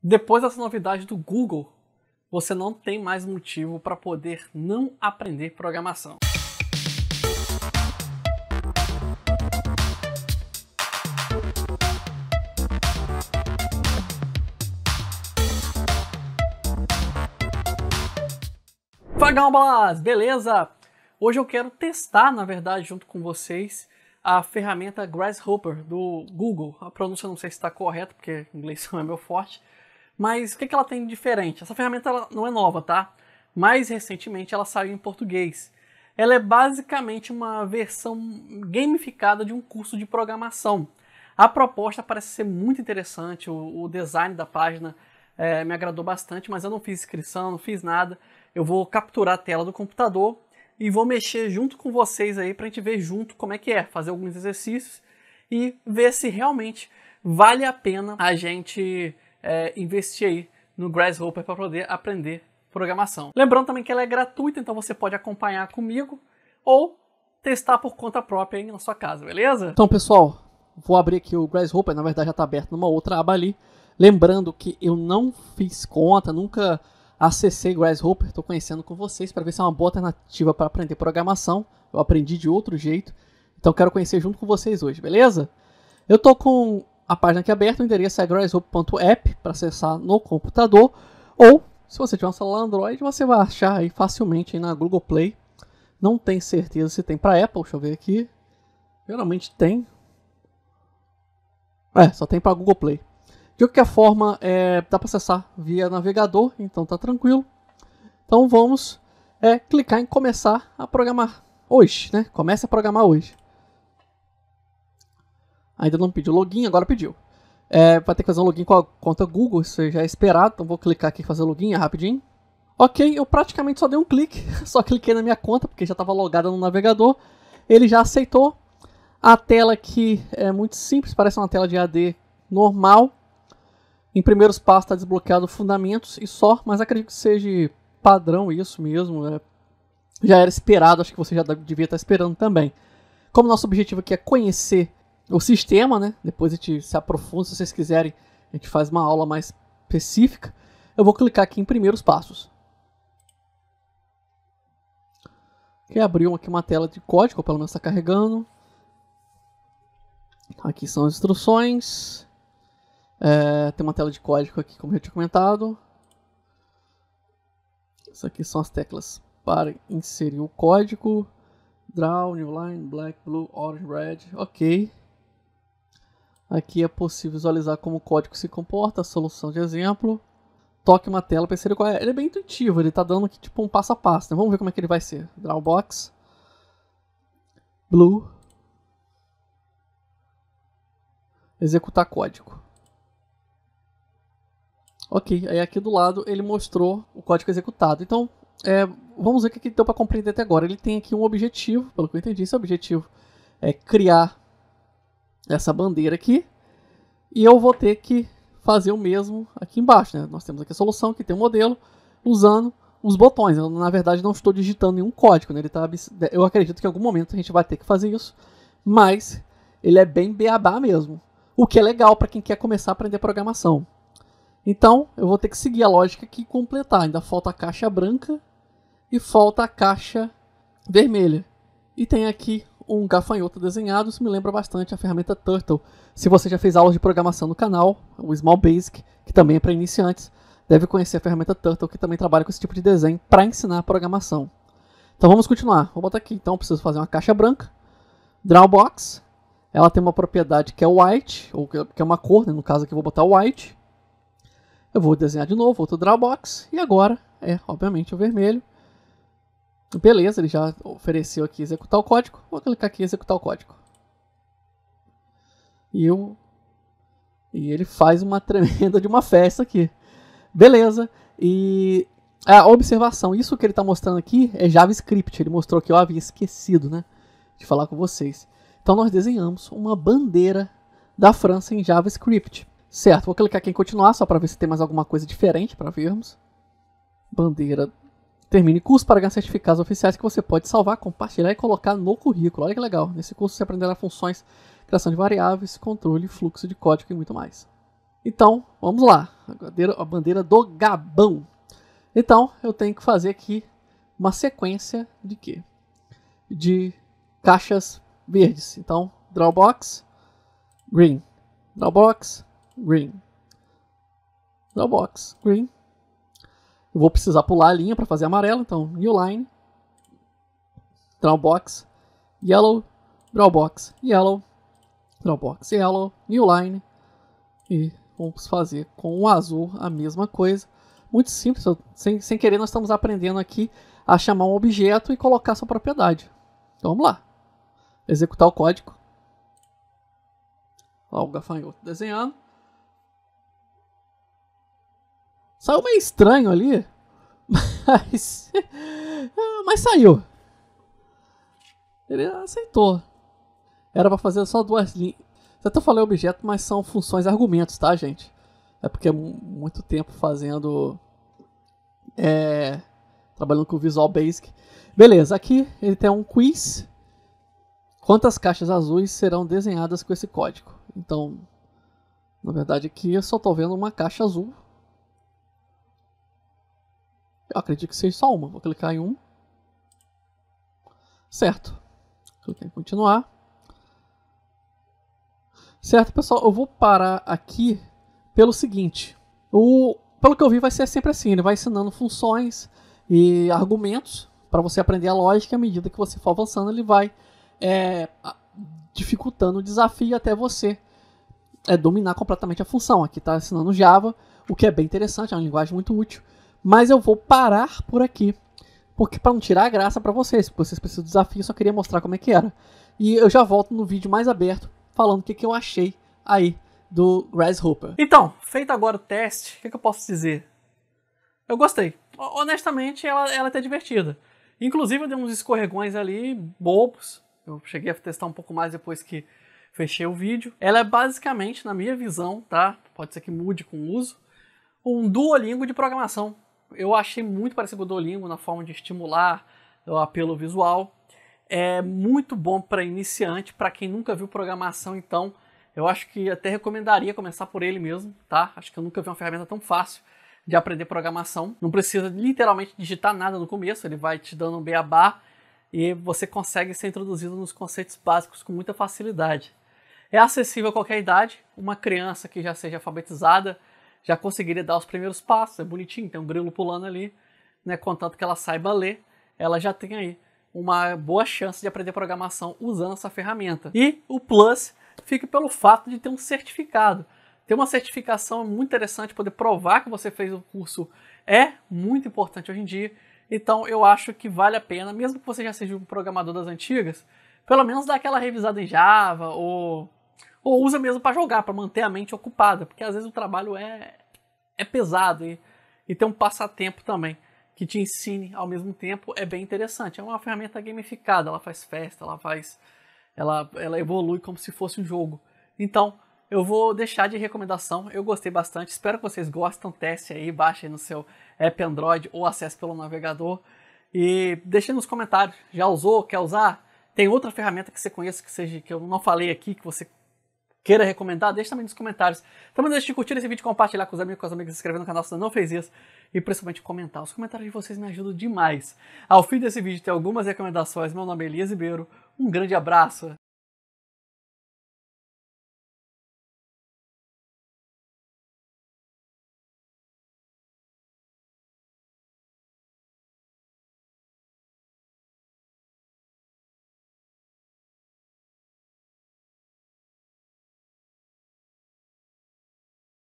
Depois dessa novidade do Google, você não tem mais motivo para poder não aprender programação. Fala beleza? Hoje eu quero testar, na verdade, junto com vocês, a ferramenta Grasshopper do Google. A pronúncia não sei se está correta, porque o inglês não é meu forte, mas o que, é que ela tem de diferente? Essa ferramenta ela não é nova, tá? Mais recentemente ela saiu em português. Ela é basicamente uma versão gamificada de um curso de programação. A proposta parece ser muito interessante, o, o design da página é, me agradou bastante, mas eu não fiz inscrição, não fiz nada. Eu vou capturar a tela do computador e vou mexer junto com vocês aí para a gente ver junto como é que é, fazer alguns exercícios e ver se realmente vale a pena a gente é, investir aí no Grasshopper para poder aprender programação. Lembrando também que ela é gratuita, então você pode acompanhar comigo ou testar por conta própria aí na sua casa, beleza? Então, pessoal, vou abrir aqui o Grasshopper, na verdade já está aberto numa outra aba ali. Lembrando que eu não fiz conta, nunca acessei Grasshopper, estou conhecendo com vocês para ver se é uma boa alternativa para aprender programação. Eu aprendi de outro jeito, então quero conhecer junto com vocês hoje, beleza? Eu tô com a página aqui aberta, o endereço é growshope.app para acessar no computador, ou se você tiver um celular Android, você vai achar aí facilmente aí na Google Play. Não tenho certeza se tem para Apple, deixa eu ver aqui. Geralmente tem. É, só tem para Google Play. De qualquer forma, é, dá para acessar via navegador, então tá tranquilo. Então vamos é, clicar em começar a programar hoje, né? Comece a programar hoje. Ainda não pediu login, agora pediu. É, vai ter que fazer um login com a conta Google, isso já é esperado, então vou clicar aqui e fazer login é rapidinho. Ok, eu praticamente só dei um clique, só cliquei na minha conta porque já estava logada no navegador. Ele já aceitou. A tela aqui é muito simples, parece uma tela de AD normal. Em primeiros passos está desbloqueado fundamentos e só, mas acredito que seja padrão isso mesmo. É, já era esperado, acho que você já devia estar tá esperando também. Como nosso objetivo aqui é conhecer o sistema, né? Depois a gente se aprofunda, se vocês quiserem, a gente faz uma aula mais específica. Eu vou clicar aqui em primeiros passos. Que abriu aqui uma tela de código, pelo menos está carregando. Aqui são as instruções. É, tem uma tela de código aqui, como eu tinha comentado. Isso aqui são as teclas para inserir o código. Draw, New Line, Black, Blue, Orange, Red. Ok. Aqui é possível visualizar como o código se comporta, a solução de exemplo. Toque uma tela para ver qual é. Ele é bem intuitivo, ele está dando aqui tipo um passo a passo. Né? Vamos ver como é que ele vai ser. Drawbox. Blue. Executar código. Ok, aí aqui do lado ele mostrou o código executado. Então, é, vamos ver o que, que deu para compreender até agora. Ele tem aqui um objetivo, pelo que eu entendi, esse objetivo é criar essa bandeira aqui. E eu vou ter que fazer o mesmo aqui embaixo. Né? Nós temos aqui a solução que tem um modelo usando os botões. Eu, na verdade, não estou digitando nenhum código. Né? Ele tá, né, eu acredito que em algum momento a gente vai ter que fazer isso. Mas ele é bem beabá mesmo. O que é legal para quem quer começar a aprender programação. Então, eu vou ter que seguir a lógica aqui e completar. Ainda falta a caixa branca e falta a caixa vermelha. E tem aqui um gafanhoto desenhado, isso me lembra bastante a ferramenta Turtle. Se você já fez aulas de programação no canal, o Small Basic, que também é para iniciantes, deve conhecer a ferramenta Turtle, que também trabalha com esse tipo de desenho para ensinar programação. Então vamos continuar. Vou botar aqui, então, preciso fazer uma caixa branca, Drawbox, ela tem uma propriedade que é white, ou é, que é uma cor, né? no caso aqui eu vou botar white. Eu vou desenhar de novo outro Drawbox, e agora é, obviamente, o vermelho. Beleza, ele já ofereceu aqui executar o código. Vou clicar aqui em executar o código. E, eu, e ele faz uma tremenda de uma festa aqui. Beleza. E a observação, isso que ele está mostrando aqui é JavaScript. Ele mostrou que eu havia esquecido né, de falar com vocês. Então nós desenhamos uma bandeira da França em JavaScript. Certo, vou clicar aqui em continuar só para ver se tem mais alguma coisa diferente para vermos. Bandeira Termine curso para ganhar certificados oficiais que você pode salvar, compartilhar e colocar no currículo. Olha que legal! Nesse curso você aprenderá funções, criação de variáveis, controle, fluxo de código e muito mais. Então, vamos lá. A bandeira, a bandeira do Gabão. Então, eu tenho que fazer aqui uma sequência de quê? De caixas verdes. Então, drawbox, green. Drawbox, green. Drawbox, green. Eu vou precisar pular a linha para fazer amarelo, então new line, draw box, yellow, draw box, yellow, draw box, yellow, new line. E vamos fazer com o azul a mesma coisa. Muito simples, sem, sem querer nós estamos aprendendo aqui a chamar um objeto e colocar sua propriedade. Então vamos lá. Executar o código. Olha o gafanhoto desenhando. Saiu meio estranho ali, mas, mas saiu. Ele aceitou. Era para fazer só duas linhas. Até falei objeto, mas são funções argumentos, tá, gente? É porque é muito tempo fazendo. É, trabalhando com Visual Basic. Beleza, aqui ele tem um quiz. Quantas caixas azuis serão desenhadas com esse código? Então, na verdade, aqui eu só estou vendo uma caixa azul eu acredito que seja só uma. Vou clicar em um. Certo. Clicar em continuar. Certo, pessoal, eu vou parar aqui pelo seguinte. O, pelo que eu vi, vai ser sempre assim. Ele vai ensinando funções e argumentos para você aprender a lógica. À medida que você for avançando, ele vai é, dificultando o desafio até você é, dominar completamente a função. Aqui está ensinando Java, o que é bem interessante, é uma linguagem muito útil. Mas eu vou parar por aqui. Porque para não tirar a graça para vocês, porque vocês precisam do desafio, eu só queria mostrar como é que era. E eu já volto no vídeo mais aberto falando o que, que eu achei aí do Grasshopper. Então, feito agora o teste, o que, que, eu posso dizer? Eu gostei. Honestamente, ela, ela é até divertida. Inclusive, eu dei uns escorregões ali, bobos. Eu cheguei a testar um pouco mais depois que fechei o vídeo. Ela é basicamente, na minha visão, tá? Pode ser que mude com o uso, um Duolingo de programação eu achei muito parecido com o Duolingo na forma de estimular o apelo visual. É muito bom para iniciante, para quem nunca viu programação, então eu acho que até recomendaria começar por ele mesmo, tá? Acho que eu nunca vi uma ferramenta tão fácil de aprender programação. Não precisa literalmente digitar nada no começo, ele vai te dando um beabá e você consegue ser introduzido nos conceitos básicos com muita facilidade. É acessível a qualquer idade, uma criança que já seja alfabetizada já conseguiria dar os primeiros passos. É bonitinho, tem um grilo pulando ali, né? Contanto que ela saiba ler, ela já tem aí uma boa chance de aprender programação usando essa ferramenta. E o Plus fica pelo fato de ter um certificado. Ter uma certificação é muito interessante, poder provar que você fez o curso é muito importante hoje em dia. Então eu acho que vale a pena, mesmo que você já seja um programador das antigas, pelo menos dá aquela revisada em Java ou, ou usa mesmo para jogar, para manter a mente ocupada, porque às vezes o trabalho é, é pesado e, e ter um passatempo também que te ensine ao mesmo tempo é bem interessante. É uma ferramenta gamificada, ela faz festa, ela faz ela, ela evolui como se fosse um jogo. Então, eu vou deixar de recomendação. Eu gostei bastante. Espero que vocês gostem. Teste aí, baixe aí no seu app Android ou acesse pelo navegador. E deixe nos comentários. Já usou? Quer usar? Tem outra ferramenta que você conhece que seja que eu não falei aqui, que você queira recomendar, deixe também nos comentários. Também não deixe de curtir esse vídeo, compartilhar com os amigos, com as amigas, se inscrever no canal se ainda não fez isso e principalmente comentar. Os comentários de vocês me ajudam demais. Ao fim desse vídeo tem algumas recomendações. Meu nome é Elias Ribeiro. Um grande abraço.